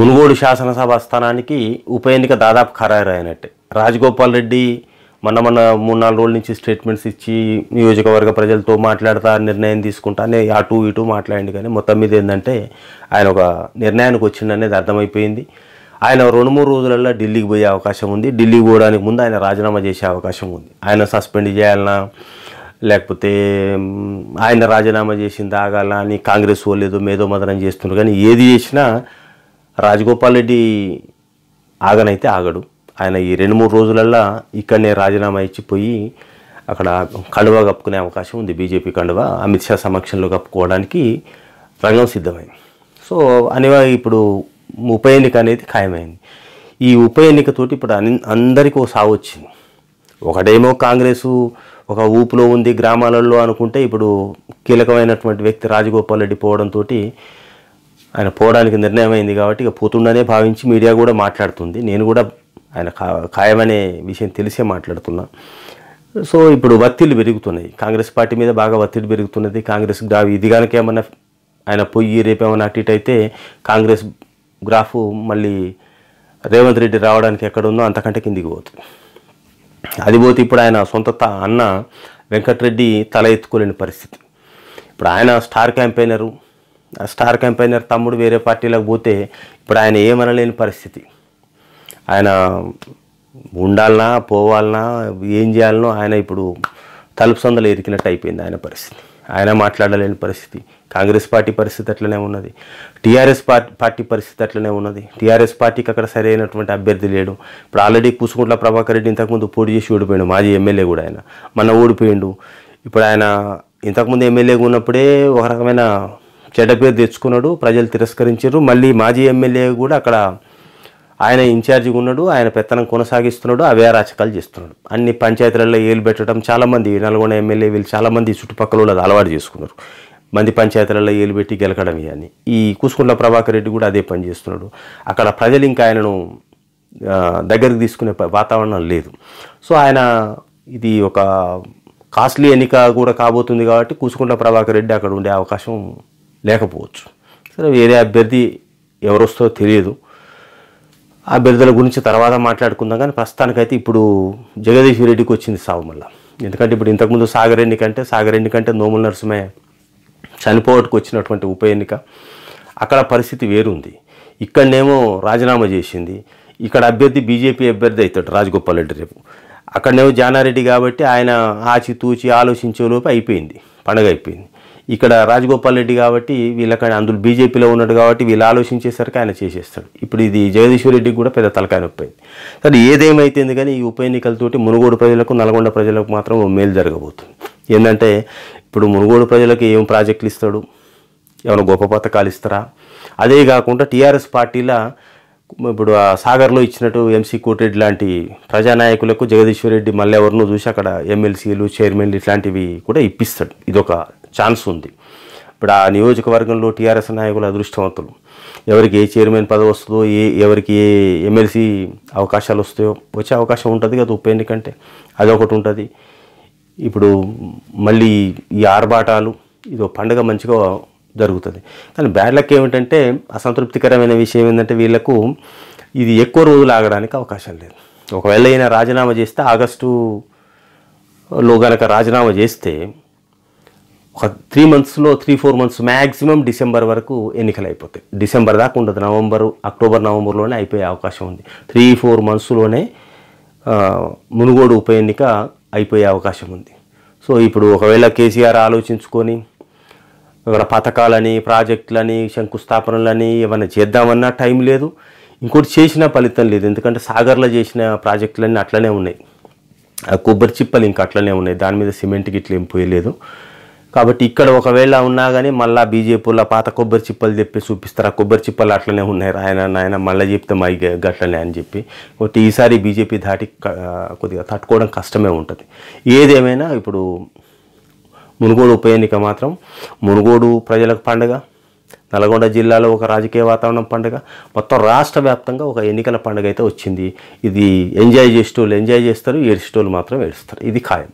మునుగోడు శాసనసభ స్థానానికి ఉప ఎన్నిక దాదాపు ఖరారైనట్టే రాజగోపాల్ రెడ్డి మొన్న మొన్న మూడు నాలుగు రోజుల నుంచి స్టేట్మెంట్స్ ఇచ్చి నియోజకవర్గ ప్రజలతో మాట్లాడతా నిర్ణయం తీసుకుంటా అనే అటు ఇటు మాట్లాడింది కానీ మొత్తం మీద ఏంటంటే ఆయన ఒక నిర్ణయానికి వచ్చిందనేది అర్థమైపోయింది ఆయన రెండు మూడు రోజులలో ఢిల్లీకి పోయే అవకాశం ఉంది ఢిల్లీకి పోవడానికి ముందు ఆయన రాజీనామా చేసే అవకాశం ఉంది ఆయన సస్పెండ్ చేయాలన్నా లేకపోతే ఆయన రాజీనామా చేసింది ఆగాలని కాంగ్రెస్ వాళ్ళు ఏదో మేధోమదనం చేస్తున్నారు కానీ ఏది చేసినా రాజగోపాల్ రెడ్డి ఆగనైతే ఆగడు ఆయన ఈ రెండు మూడు రోజులల్లా ఇక్కడనే రాజీనామా ఇచ్చిపోయి అక్కడ కండువ కప్పుకునే అవకాశం ఉంది బీజేపీ కండువా అమిత్ షా సమక్షంలో కప్పుకోవడానికి రంగం సిద్ధమైంది సో అనేవా ఇప్పుడు ఉప ఎన్నిక అనేది ఖాయమైంది ఈ ఉప ఎన్నికతోటి ఇప్పుడు అందరికీ ఒక సావు వచ్చింది ఒకటేమో కాంగ్రెస్ ఒక ఊపులో ఉంది గ్రామాలలో అనుకుంటే ఇప్పుడు కీలకమైనటువంటి వ్యక్తి రాజగోపాల్ రెడ్డి పోవడంతో ఆయన పోవడానికి నిర్ణయం అయింది కాబట్టి ఇక పోతుండనే భావించి మీడియా కూడా మాట్లాడుతుంది నేను కూడా ఆయన ఖాయమనే విషయం తెలిసే మాట్లాడుతున్నా సో ఇప్పుడు ఒత్తిళ్ళు పెరుగుతున్నాయి కాంగ్రెస్ పార్టీ మీద బాగా ఒత్తిడి పెరుగుతున్నది కాంగ్రెస్ గ్రాఫ్ ఇది కనుక ఏమన్నా ఆయన పొయ్యి రేపేమన్నా అటు ఇటు అయితే కాంగ్రెస్ గ్రాఫ్ మళ్ళీ రేవంత్ రెడ్డి రావడానికి ఎక్కడుందో అంతకంటే కిందికి పోతుంది అది పోతే ఇప్పుడు ఆయన సొంత అన్న వెంకటరెడ్డి తల ఎత్తుకోలేని పరిస్థితి ఇప్పుడు ఆయన స్టార్ క్యాంపెయినరు స్టార్ కంపెనీర్ తమ్ముడు వేరే పార్టీలకు పోతే ఇప్పుడు ఆయన ఏమనలేని పరిస్థితి ఆయన ఉండాలనా పోవాలనా ఏం చేయాలనో ఆయన ఇప్పుడు తలుపు సందలు ఎరికినట్టు అయిపోయింది ఆయన పరిస్థితి ఆయన మాట్లాడలేని పరిస్థితి కాంగ్రెస్ పార్టీ పరిస్థితి అట్లనే ఉన్నది టీఆర్ఎస్ పార్టీ పరిస్థితి అట్లనే ఉన్నది టీఆర్ఎస్ పార్టీకి అక్కడ సరైనటువంటి అభ్యర్థి లేడు ఇప్పుడు ఆల్రెడీ కూసుకుంట్ల ప్రభాకర్ రెడ్డి ఇంతకుముందు పోటీ చేసి ఓడిపోయాడు మాజీ ఎమ్మెల్యే కూడా ఆయన మన ఓడిపోయిండు ఇప్పుడు ఆయన ఇంతకుముందు ఎమ్మెల్యేగా ఉన్నప్పుడే ఒక రకమైన చెడ్డ పేరు తెచ్చుకున్నాడు ప్రజలు తిరస్కరించారు మళ్ళీ మాజీ ఎమ్మెల్యే కూడా అక్కడ ఆయన ఇన్ఛార్జిగా ఉన్నాడు ఆయన పెత్తనం కొనసాగిస్తున్నాడు అవే రాచకాలు చేస్తున్నాడు అన్ని పంచాయతీలలో ఏలు పెట్టడం చాలామంది నల్గొండ ఎమ్మెల్యే వీళ్ళు చాలామంది చుట్టుపక్కల వాళ్ళు అలవాటు చేసుకున్నారు మంది పంచాయతీలలో ఏలు పెట్టి గెలకడం ఇవన్నీ ఈ కూసుకుంట్ల ప్రభాకర్ రెడ్డి కూడా అదే పని చేస్తున్నాడు అక్కడ ప్రజలు ఇంకా ఆయనను దగ్గరికి తీసుకునే వాతావరణం లేదు సో ఆయన ఇది ఒక కాస్ట్లీ ఎన్నిక కూడా కాబోతుంది కాబట్టి కూసుకుంట ప్రభాకర్ రెడ్డి అక్కడ ఉండే అవకాశం లేకపోవచ్చు సరే వేరే అభ్యర్థి ఎవరొస్తో తెలియదు అభ్యర్థుల గురించి తర్వాత మాట్లాడుకుందాం కానీ ప్రస్తుతానికైతే ఇప్పుడు జగదీశ్వర రెడ్డికి వచ్చింది సాగు మళ్ళీ ఎందుకంటే ఇప్పుడు ఇంతకుముందు సాగర్ ఎన్నికంటే సాగర్ ఎన్నికంటే నోముల నరసింహయ్య చనిపోవటకు వచ్చినటువంటి ఉప ఎన్నిక అక్కడ పరిస్థితి వేరుంది ఇక్కడనేమో రాజీనామా చేసింది ఇక్కడ అభ్యర్థి బీజేపీ అభ్యర్థి అవుతాడు రాజగోపాల్ రెడ్డి రేపు అక్కడనేమో జానారెడ్డి కాబట్టి ఆయన ఆచితూచి ఆలోచించే లోపు అయిపోయింది పండగ అయిపోయింది ఇక్కడ రాజగోపాల్ రెడ్డి కాబట్టి వీళ్ళకైనా అందులో బీజేపీలో ఉన్నాడు కాబట్టి వీళ్ళు ఆలోచించేసరికి ఆయన చేసేస్తాడు ఇప్పుడు ఇది జగదీశ్వర్ రెడ్డికి కూడా పెద్ద తలకాయ నొప్పింది కానీ ఏదేమైతేంది కానీ ఈ ఉప ఎన్నికలతోటి మునుగోడు ప్రజలకు నల్గొండ ప్రజలకు మాత్రం మేలు జరగబోతుంది ఏంటంటే ఇప్పుడు మునుగోడు ప్రజలకు ఏం ప్రాజెక్టులు ఇస్తాడు ఏమైనా గొప్ప పథకాలు ఇస్తారా అదే కాకుండా టీఆర్ఎస్ పార్టీల ఇప్పుడు ఆ సాగర్లో ఇచ్చినట్టు ఎంసీ కోటిరెడ్డి లాంటి ప్రజానాయకులకు జగదీశ్వర్ రెడ్డి మళ్ళీ ఎవరినో చూసి అక్కడ ఎమ్మెల్సీలు చైర్మన్లు ఇట్లాంటివి కూడా ఇప్పిస్తాడు ఇదొక ఛాన్స్ ఉంది ఇప్పుడు ఆ నియోజకవర్గంలో టీఆర్ఎస్ నాయకులు అదృష్టవంతులు ఎవరికి ఏ చైర్మన్ పదవి వస్తుందో ఏ ఎవరికి ఏ ఎమ్మెల్సీ అవకాశాలు వస్తాయో వచ్చే అవకాశం ఉంటుంది కదా ఉప ఎన్నికంటే అదొకటి ఉంటుంది ఇప్పుడు మళ్ళీ ఈ ఆర్భాటాలు ఇదో పండగ మంచిగా జరుగుతుంది కానీ బ్యాడ్ లక్ ఏమిటంటే అసంతృప్తికరమైన విషయం ఏంటంటే వీళ్లకు ఇది ఎక్కువ రోజులు ఆగడానికి అవకాశం లేదు ఒకవేళ అయినా రాజీనామా చేస్తే ఆగస్టులో గనక రాజీనామా చేస్తే ఒక త్రీ మంత్స్లో three four months maximum December వరకు ఎన్నికలు అయిపోతాయి డిసెంబర్ దాకా ఉండదు నవంబరు అక్టోబర్ నవంబర్లోనే అయిపోయే అవకాశం ఉంది త్రీ ఫోర్ మంత్స్లోనే మునుగోడు ఉప ఎన్నిక అయిపోయే అవకాశం ఉంది సో ఇప్పుడు ఒకవేళ కేసీఆర్ ఆలోచించుకొని ఇక్కడ పథకాలని ప్రాజెక్టులని శంకుస్థాపనలని ఏమైనా చేద్దామన్నా టైం లేదు ఇంకోటి చేసిన ఫలితం లేదు ఎందుకంటే సాగర్లో చేసిన ప్రాజెక్టులన్నీ అట్లనే ఉన్నాయి కొబ్బరి చిప్పలు ఇంకా అట్లనే ఉన్నాయి దాని మీద సిమెంట్ గిట్లు ఏం పోయలేదు కాబట్టి ఇక్కడ ఒకవేళ ఉన్నా కానీ మళ్ళీ బీజేపీలో పాత కొబ్బరి చిప్పలు చెప్పి చూపిస్తారు ఆ కొబ్బరి చిప్పలు అట్లనే ఉన్నాయి ఆయన ఆయన మళ్ళీ చెప్తే మా గట్లనే అని చెప్పి కాబట్టి ఈసారి బీజేపీ దాటి కొద్దిగా తట్టుకోవడం కష్టమే ఉంటుంది ఏదేమైనా ఇప్పుడు మునుగోడు ఉప ఎన్నిక మాత్రం మునుగోడు ప్రజలకు పండుగ నల్గొండ జిల్లాలో ఒక రాజకీయ వాతావరణం పండుగ మొత్తం రాష్ట్ర వ్యాప్తంగా ఒక ఎన్నికల పండుగ అయితే వచ్చింది ఇది ఎంజాయ్ చేసేటోళ్ళు ఎంజాయ్ చేస్తారు ఏడ్చేటోళ్ళు మాత్రం ఏడుస్తారు ఇది ఖాయం